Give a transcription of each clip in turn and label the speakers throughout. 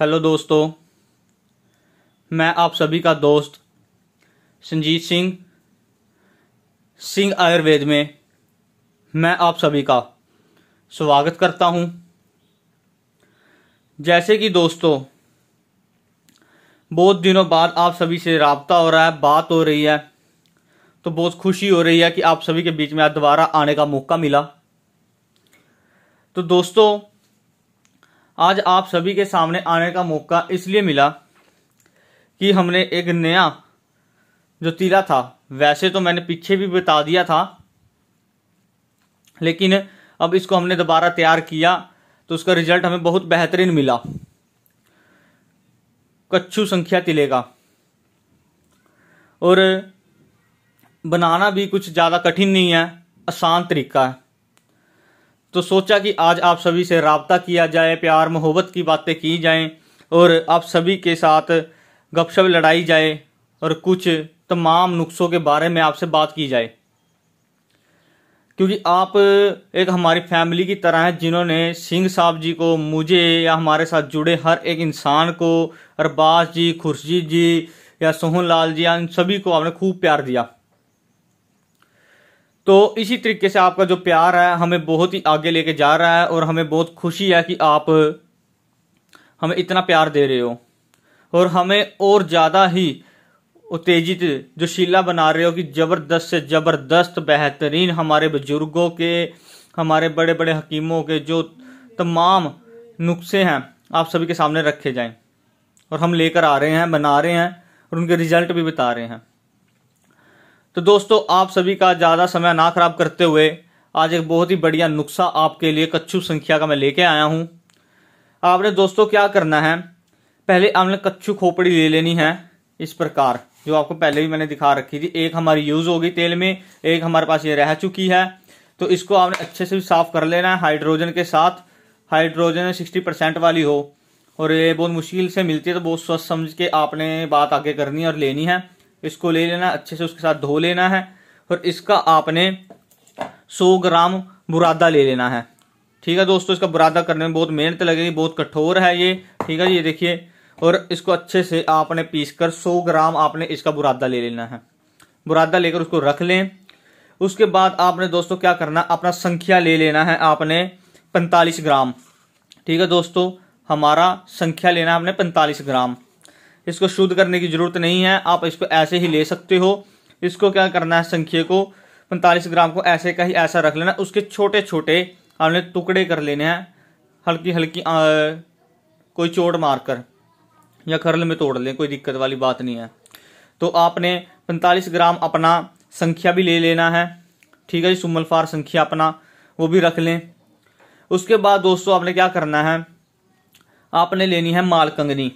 Speaker 1: hello दोस्तों मैं आप सभी का दोस्त संजीत सिंह सिंह आयुर्वेद में मैं आप सभी का स्वागत करता हूं जैसे कि दोस्तों बहुत दिनों बाद आप सभी से रबता हो रहा है बात हो रही है तो बहुत खुशी हो रही है कि आप सभी के बीच में दोबारा आने का मौका मिला तो दोस्तों आज आप सभी के सामने आने का मौका इसलिए मिला कि हमने एक नया जो तीला था वैसे तो मैंने पीछे भी बता दिया था लेकिन अब इसको हमने दोबारा तैयार किया तो उसका रिजल्ट हमें बहुत बेहतरीन मिला कच्छू संख्या तिले का और बनाना भी कुछ ज़्यादा कठिन नहीं है आसान तरीका है तो सोचा कि आज आप सभी से रबता किया जाए प्यार मोहब्बत की बातें की जाएं और आप सभी के साथ गपशप लड़ाई जाए और कुछ तमाम नुस्खों के बारे में आपसे बात की जाए क्योंकि आप एक हमारी फैमिली की तरह हैं जिन्होंने सिंह साहब जी को मुझे या हमारे साथ जुड़े हर एक इंसान को अरबाज जी खुर्शीद जी या सोहन लाल जी या इन सभी को आपने खूब प्यार दिया तो इसी तरीके से आपका जो प्यार है हमें बहुत ही आगे लेके जा रहा है और हमें बहुत खुशी है कि आप हमें इतना प्यार दे रहे हो और हमें और ज़्यादा ही उत्तेजित जो शिला बना रहे हो कि ज़बरदस्त से ज़बरदस्त बेहतरीन हमारे बुजुर्गों के हमारे बड़े बड़े हकीमों के जो तमाम नुस्खे हैं आप सभी के सामने रखे जाएं और हम लेकर आ रहे हैं बना रहे हैं और उनके रिजल्ट भी बता रहे हैं तो दोस्तों आप सभी का ज़्यादा समय ना खराब करते हुए आज एक बहुत ही बढ़िया नुस्खा आपके लिए कच्छू संख्या का मैं लेके आया हूँ आपने दोस्तों क्या करना है पहले आपने कच्छू खोपड़ी ले लेनी है इस प्रकार जो आपको पहले भी मैंने दिखा रखी थी एक हमारी यूज़ होगी तेल में एक हमारे पास ये रह चुकी है तो इसको आपने अच्छे से भी साफ़ कर लेना है हाइड्रोजन के साथ हाइड्रोजन सिक्सटी परसेंट वाली हो और ये बहुत मुश्किल से मिलती है तो बहुत स्वस्थ समझ के आपने बात आगे करनी है और लेनी है इसको ले लेना अच्छे से उसके साथ धो लेना है और इसका आपने 100 ग्राम बुरादा ले लेना है ठीक है दोस्तों इसका बुरादा करने में बहुत मेहनत लगेगी बहुत कठोर है ये ठीक है ये देखिए और इसको अच्छे से आपने पीस कर सौ ग्राम आपने इसका बुरादा ले लेना है बुरादा लेकर उसको रख लें उसके बाद आपने दोस्तों क्या करना अपना संख्या ले लेना है आपने पैंतालीस ग्राम ठीक है दोस्तों हमारा संख्या लेना है आपने पैंतालीस ग्राम इसको शुद्ध करने की जरूरत नहीं है आप इसको ऐसे ही ले सकते हो इसको क्या करना है संख्या को पैंतालीस ग्राम को ऐसे का ही ऐसा रख लेना उसके छोटे छोटे आपने टुकड़े कर लेने हैं हल्की हल्की आ, कोई चोट मारकर या खरल में तोड़ लें कोई दिक्कत वाली बात नहीं है तो आपने 45 ग्राम अपना संख्या भी ले लेना है ठीक है जी सुमलफार संख्या अपना वो भी रख लें उसके बाद दोस्तों आपने क्या करना है आपने लेनी है मालकंगनी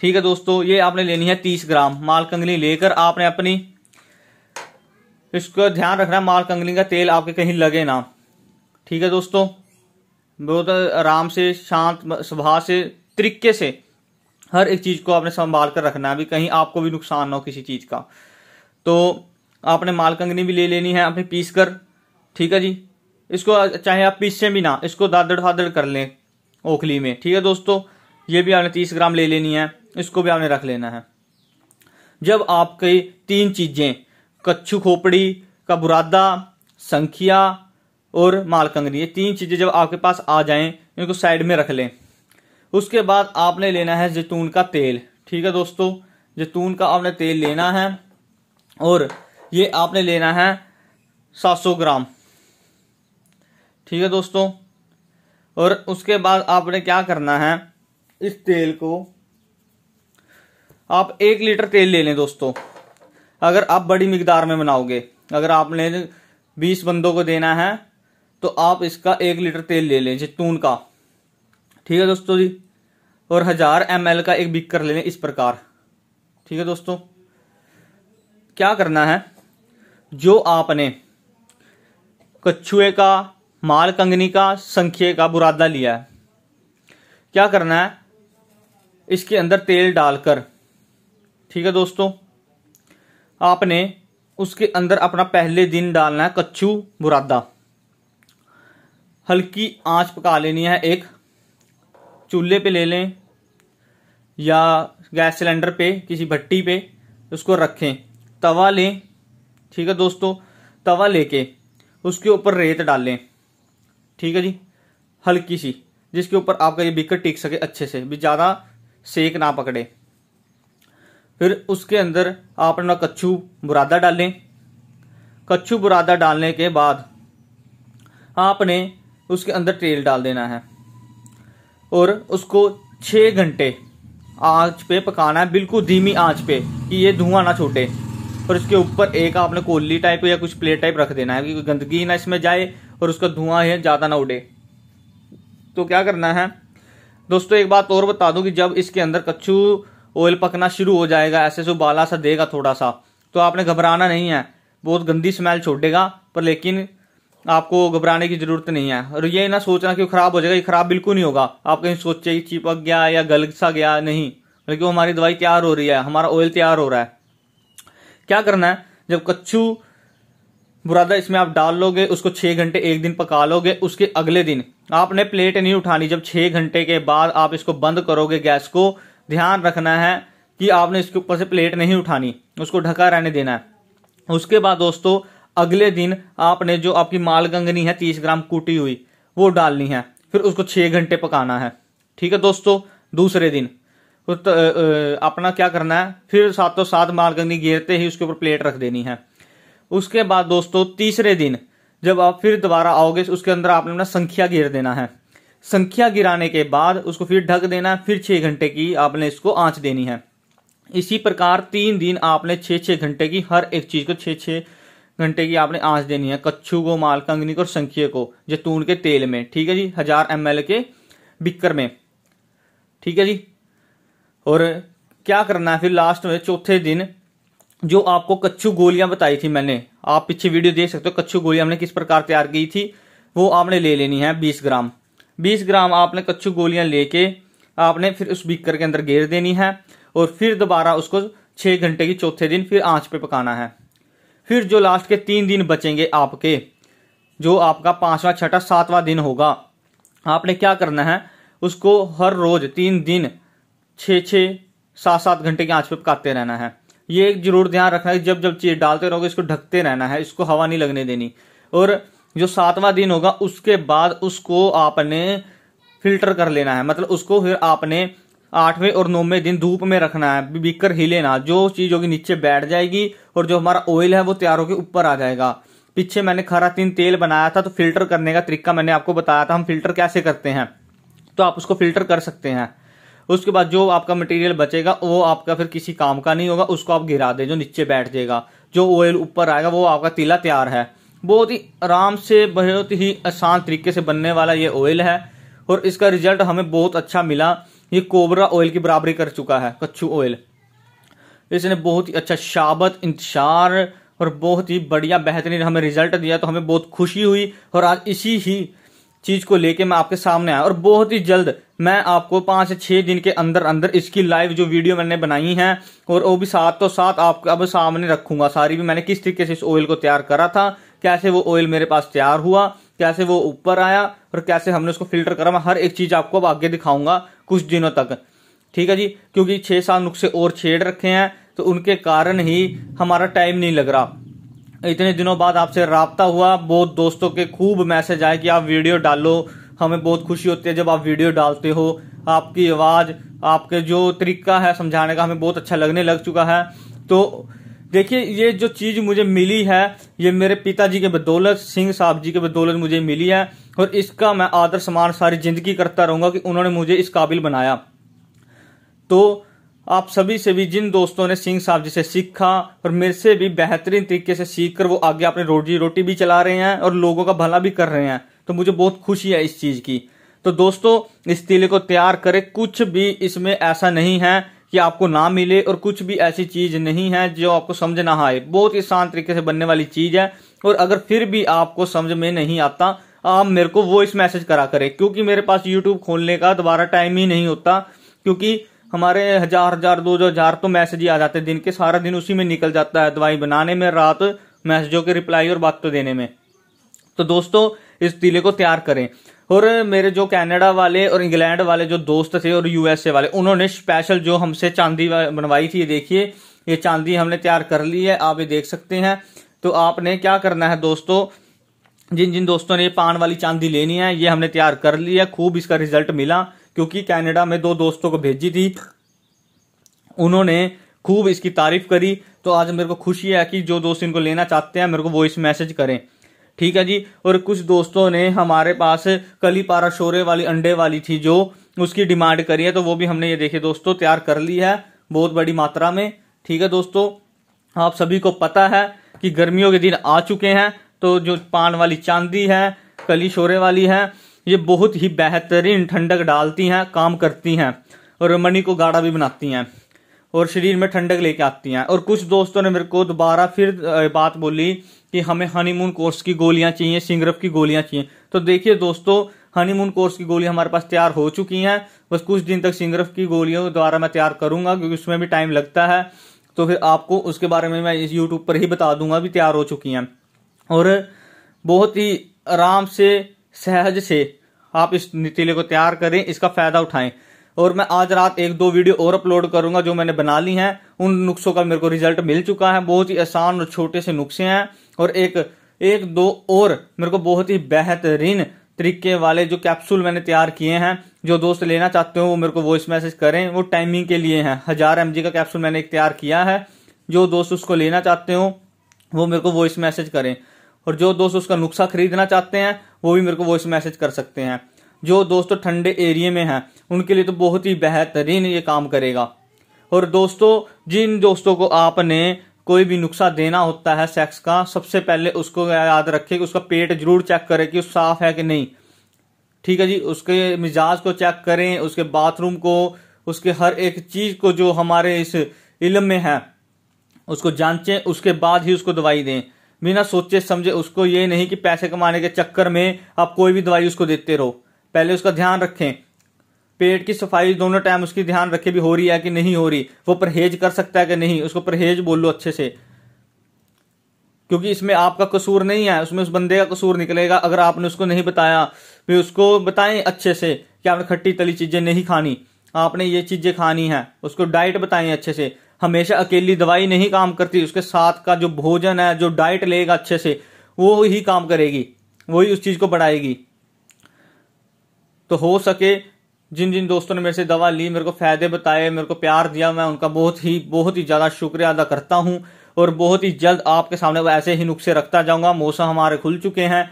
Speaker 1: ठीक है दोस्तों ये आपने लेनी है तीस ग्राम मालकंगली लेकर आपने अपनी इसको ध्यान रखना मालकंगली का तेल आपके कहीं लगे ना ठीक है दोस्तों बहुत आराम से शांत स्वभाव से तरीके से हर एक चीज़ को आपने संभाल कर रखना है भी कहीं आपको भी नुकसान ना हो किसी चीज़ का तो आपने मालकंगनी भी ले लेनी है आपने पीस कर ठीक है जी इसको चाहे आप पीसें भी ना इसको दादड़ फादड़ कर लें ओखली में ठीक है दोस्तों ये भी आपने तीस ग्राम ले लेनी है इसको भी आपने रख लेना है जब आपकी तीन चीज़ें कच्छू खोपड़ी का बुरादा संखिया और मालकंगनी ये तीन चीज़ें जब आपके पास आ जाएं इनको साइड में रख लें उसके बाद आपने लेना है जैतून का तेल ठीक है दोस्तों जैतून का आपने तेल लेना है और ये आपने लेना है 700 ग्राम ठीक है दोस्तों और उसके बाद आपने क्या करना है इस तेल को आप एक लीटर तेल ले लें दोस्तों अगर आप बड़ी मिकदार में बनाओगे अगर आपने बीस बंदों को देना है तो आप इसका एक लीटर तेल ले लें जैतून का ठीक है दोस्तों जी और हजार एम का एक कर ले लें इस प्रकार ठीक है दोस्तों क्या करना है जो आपने कछुए का माल कंगनी का संख्या का बुरादा लिया है क्या करना है इसके अंदर तेल डालकर ठीक है दोस्तों आपने उसके अंदर अपना पहले दिन डालना है कच्चू बुरादा हल्की आंच पका लेनी है एक चूल्हे पे ले लें या गैस सिलेंडर पे किसी भट्टी पे उसको रखें तवा लें ठीक है दोस्तों तवा लेके उसके ऊपर रेत डालें ठीक है जी हल्की सी जिसके ऊपर आपका ये बिकट टिक सके अच्छे से भी ज़्यादा सेक ना पकड़े फिर उसके अंदर आप अपना कच्छू बुरादा डालें कच्छू बुरादा डालने के बाद आपने उसके अंदर तेल डाल देना है और उसको छः घंटे आंच पे पकाना है बिल्कुल धीमी आंच पे कि ये धुआं ना छूटे और इसके ऊपर एक आपने कोली टाइप या कुछ प्लेट टाइप रख देना है क्योंकि गंदगी ना इसमें जाए और उसका धुआं है ज़्यादा ना उड़े तो क्या करना है दोस्तों एक बात और बता दूं कि जब इसके अंदर कच्चू ऑयल पकना शुरू हो जाएगा ऐसे से तो बाला सा देगा थोड़ा सा तो आपने घबराना नहीं है बहुत गंदी स्मेल छोड़ेगा पर लेकिन आपको घबराने की जरूरत नहीं है और ये ना सोचना कि खराब हो जाएगा ये खराब बिल्कुल नहीं होगा आप कहीं सोचे कि चिपक गया या गल सा गया नहीं बल्कि वो हमारी दवाई तैयार हो रही है हमारा ऑयल तैयार हो रहा है क्या करना है जब कच्चू बुरादा इसमें आप डाल लोगे उसको छः घंटे एक दिन पका लोगे उसके अगले दिन आपने प्लेट नहीं उठानी जब छः घंटे के बाद आप इसको बंद करोगे गैस को ध्यान रखना है कि आपने इसके ऊपर से प्लेट नहीं उठानी उसको ढका रहने देना है उसके बाद दोस्तों अगले दिन आपने जो आपकी मालगंगनी है तीस ग्राम कूटी हुई वो डालनी है फिर उसको छः घंटे पकाना है ठीक है दोस्तों दूसरे दिन तो अपना क्या करना है फिर सातों सात मालगंगनी घेरते ही उसके ऊपर प्लेट रख देनी है उसके बाद दोस्तों तीसरे दिन जब आप फिर दोबारा आओगे उसके अंदर आपने अपना संख्या गिर देना है संख्या गिराने के बाद उसको फिर ढक देना है फिर छः घंटे की आपने इसको आँच देनी है इसी प्रकार तीन दिन आपने छः छः घंटे की हर एक चीज़ को छः छः घंटे की आपने आँच देनी है कच्छू को मालकंगनी को और संख्या को जैतून के तेल में ठीक है जी हजार एम के बिक्कर में ठीक है जी और क्या करना है फिर लास्ट में चौथे दिन जो आपको कच्छू गोलियां बताई थी मैंने आप पीछे वीडियो देख सकते हो कच्छू गोलियां हमने किस प्रकार तैयार की थी वो आपने ले लेनी है बीस ग्राम बीस ग्राम आपने कच्छू गोलियां लेके आपने फिर उस बीकर के अंदर घेर देनी है और फिर दोबारा उसको छः घंटे की चौथे दिन फिर आँच पे पकाना है फिर जो लास्ट के तीन दिन बचेंगे आपके जो आपका पाँचवा छठा सातवां दिन होगा आपने क्या करना है उसको हर रोज तीन दिन छः छः सात सात घंटे की आँच पे पकाते रहना है ये एक जरूर ध्यान रखना है जब जब चीज़ डालते रहोगे इसको ढकते रहना है इसको हवा नहीं लगने देनी और जो सातवां दिन होगा उसके बाद उसको आपने फिल्टर कर लेना है मतलब उसको फिर आपने आठवें और नौवें दिन धूप में रखना है बिकर हिले ना जो चीज़ होगी नीचे बैठ जाएगी और जो हमारा ऑयल है वो तैयार होकर ऊपर आ जाएगा पीछे मैंने खरा तीन तेल बनाया था तो फिल्टर करने का तरीका मैंने आपको बताया था हम फिल्टर कैसे करते हैं तो आप उसको फिल्टर कर सकते हैं उसके बाद जो आपका मटेरियल बचेगा वो आपका फिर किसी काम का नहीं होगा उसको आप गिरा दें जो नीचे बैठ जाएगा जो ऑयल ऊपर आएगा वो आपका तीला तैयार है बहुत ही आराम से बहुत ही आसान तरीके से बनने वाला ये ऑयल है और इसका रिजल्ट हमें बहुत अच्छा मिला ये कोबरा ऑयल की बराबरी कर चुका है कच्छू ऑयल इसने बहुत ही अच्छा शाबत इंतजार और बहुत ही बढ़िया बेहतरीन हमें रिजल्ट दिया तो हमें बहुत खुशी हुई और आज इसी ही चीज को लेके मैं आपके सामने आया और बहुत ही जल्द मैं आपको पांच से छह दिन के अंदर अंदर इसकी लाइव जो वीडियो मैंने बनाई है और वो भी साथ तो साथ आपको अब सामने रखूंगा सारी भी मैंने किस तरीके से इस ऑयल को तैयार करा था कैसे वो ऑयल मेरे पास तैयार हुआ कैसे वो ऊपर आया और कैसे हमने उसको फिल्टर करा मैं हर एक चीज आपको अब आगे दिखाऊंगा कुछ दिनों तक ठीक है जी क्योंकि छह साल नुस्खे और छेड़ रखे हैं तो उनके कारण ही हमारा टाइम नहीं लग रहा इतने दिनों बाद आपसे रबता हुआ बहुत दोस्तों के खूब मैसेज आए कि आप वीडियो डालो हमें बहुत खुशी होती है जब आप वीडियो डालते हो आपकी आवाज़ आपके जो तरीका है समझाने का हमें बहुत अच्छा लगने लग चुका है तो देखिए ये जो चीज़ मुझे मिली है ये मेरे पिताजी के बदौलत सिंह साहब जी के बदौलत मुझे मिली है और इसका मैं आदर सम्मान सारी ज़िंदगी करता रहूँगा कि उन्होंने मुझे इस काबिल बनाया तो आप सभी से भी जिन दोस्तों ने सिंह साहब जी से सीखा और मेरे से भी बेहतरीन तरीके से सीख कर वो आगे अपने रोजी रोटी भी चला रहे हैं और लोगों का भला भी कर रहे हैं तो मुझे बहुत खुशी है इस चीज़ की तो दोस्तों इस तिले को तैयार करें कुछ भी इसमें ऐसा नहीं है कि आपको ना मिले और कुछ भी ऐसी चीज़ नहीं है जो आपको समझ ना आए बहुत ही शांत तरीके से बनने वाली चीज़ है और अगर फिर भी आपको समझ में नहीं आता आप मेरे को वॉइस मैसेज करा करें क्योंकि मेरे पास यूट्यूब खोलने का दोबारा टाइम ही नहीं होता क्योंकि हमारे हजार हजार दो दो हजार तो मैसेज ही आ जाते हैं दिन के सारा दिन उसी में निकल जाता है दवाई बनाने में रात मैसेजों के रिप्लाई और बात तो देने में तो दोस्तों इस तीले को तैयार करें और मेरे जो कनाडा वाले और इंग्लैंड वाले जो दोस्त थे और यूएसए वाले उन्होंने स्पेशल जो हमसे चांदी बनवाई थी ये देखिए ये चांदी हमने तैयार कर ली है आप ये देख सकते हैं तो आपने क्या करना है दोस्तों जिन जिन दोस्तों ने ये पान वाली चांदी लेनी है ये हमने तैयार कर ली है खूब इसका रिजल्ट मिला क्योंकि कनाडा में दो दोस्तों को भेजी थी उन्होंने खूब इसकी तारीफ करी तो आज मेरे को खुशी है कि जो दोस्त इनको लेना चाहते हैं मेरे को वॉइस मैसेज करें ठीक है जी और कुछ दोस्तों ने हमारे पास कली पारा शोरे वाली अंडे वाली थी जो उसकी डिमांड करी है तो वो भी हमने ये देखे दोस्तों तैयार कर ली है बहुत बड़ी मात्रा में ठीक है दोस्तों आप सभी को पता है कि गर्मियों के दिन आ चुके हैं तो जो पान वाली चांदी है कली शोरे वाली है ये बहुत ही बेहतरीन ठंडक डालती हैं काम करती हैं और मनी को गाढ़ा भी बनाती हैं और शरीर में ठंडक लेके आती हैं और कुछ दोस्तों ने मेरे को दोबारा फिर बात बोली कि हमें हनीमून कोर्स की गोलियां चाहिए सिंगरफ की गोलियां चाहिए तो देखिए दोस्तों हनीमून कोर्स की गोलियां हमारे पास तैयार हो चुकी हैं बस कुछ दिन तक सिंगरफ की गोलियों द्वारा मैं तैयार करूंगा क्योंकि उसमें भी टाइम लगता है तो फिर आपको उसके बारे में मैं इस यूट्यूब पर ही बता दूंगा भी तैयार हो चुकी हैं और बहुत ही आराम से सहज से आप इस नतीले को तैयार करें इसका फायदा उठाएं और मैं आज रात एक दो वीडियो और अपलोड करूंगा जो मैंने बना ली हैं उन नुस्खों का मेरे को रिजल्ट मिल चुका है बहुत ही आसान और छोटे से नुस्खे हैं और एक एक दो और मेरे को बहुत ही बेहतरीन तरीके वाले जो कैप्सूल मैंने तैयार किए हैं जो दोस्त लेना चाहते हो वो मेरे को वॉइस मैसेज करें वो टाइमिंग के लिए हैं हजार एम का कैप्सूल मैंने एक तैयार किया है जो दोस्त उसको लेना चाहते हो वो मेरे को वॉइस मैसेज करें और जो दोस्त उसका नुस्खा खरीदना चाहते हैं वो भी मेरे को वॉइस मैसेज कर सकते हैं जो दोस्तों ठंडे एरिए में हैं उनके लिए तो बहुत ही बेहतरीन ये काम करेगा और दोस्तों जिन दोस्तों को आपने कोई भी नुस्खा देना होता है सेक्स का सबसे पहले उसको याद रखे कि उसका पेट जरूर चेक करें कि साफ है कि नहीं ठीक है जी उसके मिजाज को चेक करें उसके बाथरूम को उसके हर एक चीज़ को जो हमारे इस इलम में है उसको जांचें उसके बाद ही उसको दवाई दें बिना सोचे समझे उसको ये नहीं कि पैसे कमाने के चक्कर में आप कोई भी दवाई उसको देते रहो पहले उसका ध्यान रखें पेट की सफाई दोनों टाइम उसकी ध्यान रखे भी हो रही है कि नहीं हो रही वो परहेज कर सकता है कि नहीं उसको परहेज बोल लो अच्छे से क्योंकि इसमें आपका कसूर नहीं है उसमें उस बंदे का कसूर निकलेगा अगर आपने उसको नहीं बताया भी उसको बताएं अच्छे से कि आपने खट्टी तली चीज़ें नहीं खानी आपने ये चीज़ें खानी है उसको डाइट बताएं अच्छे से हमेशा अकेली दवाई नहीं काम करती उसके साथ का जो भोजन है जो डाइट लेगा अच्छे से वो ही काम करेगी वही उस चीज़ को बढ़ाएगी तो हो सके जिन जिन दोस्तों ने मेरे से दवा ली मेरे को फ़ायदे बताए मेरे को प्यार दिया मैं उनका बहुत ही बहुत ही ज़्यादा शुक्रिया अदा करता हूँ और बहुत ही जल्द आपके सामने वो ऐसे ही नुस्खे रखता जाऊँगा मौसम हमारे खुल चुके हैं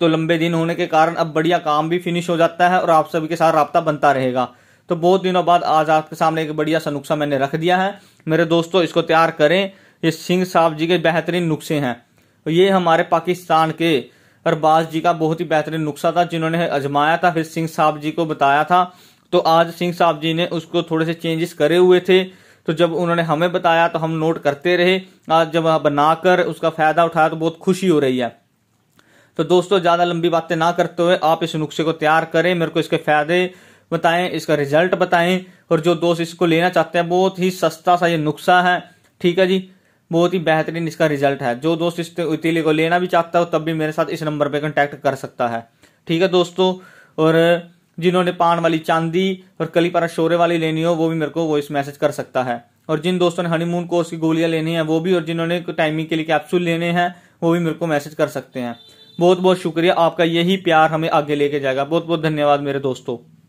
Speaker 1: तो लंबे दिन होने के कारण अब बढ़िया काम भी फिनिश हो जाता है और आप सभी के साथ रबता बनता रहेगा तो बहुत दिनों बाद आज आपके सामने एक बढ़िया सा नुस्खा मैंने रख दिया है मेरे दोस्तों इसको तैयार करें ये सिंह साहब जी के बेहतरीन नुस्खे हैं ये हमारे पाकिस्तान के अरबाज जी का बहुत ही बेहतरीन नुस्खा था जिन्होंने अजमाया था फिर सिंह साहब जी को बताया था तो आज सिंह साहब जी ने उसको थोड़े से चेंजेस करे हुए थे तो जब उन्होंने हमें बताया तो हम नोट करते रहे आज जब बनाकर उसका फायदा उठाया तो बहुत खुशी हो रही है तो दोस्तों ज़्यादा लंबी बातें ना करते हुए आप इस नुस्खे को तैयार करें मेरे को इसके फायदे बताएं इसका रिजल्ट बताएं और जो दोस्त इसको लेना चाहते हैं बहुत ही सस्ता सा ये नुस्खा है ठीक है जी बहुत ही बेहतरीन इसका रिजल्ट है जो दोस्त इस तीले को लेना भी चाहता हो तब भी मेरे साथ इस नंबर पर कॉन्टैक्ट कर सकता है ठीक है दोस्तों और जिन्होंने पान वाली चांदी और कली पर शोरे वाली लेनी हो वो भी मेरे को वॉइस मैसेज कर सकता है और जिन दोस्तों ने हनीमून कोर्स की गोलियां लेनी है वो भी और जिन्होंने टाइमिंग के लिए कैप्सूल लेने हैं वो भी मेरे को मैसेज कर सकते हैं बहुत बहुत शुक्रिया आपका यही प्यार हमें आगे लेके जाएगा बहुत बहुत धन्यवाद मेरे दोस्तों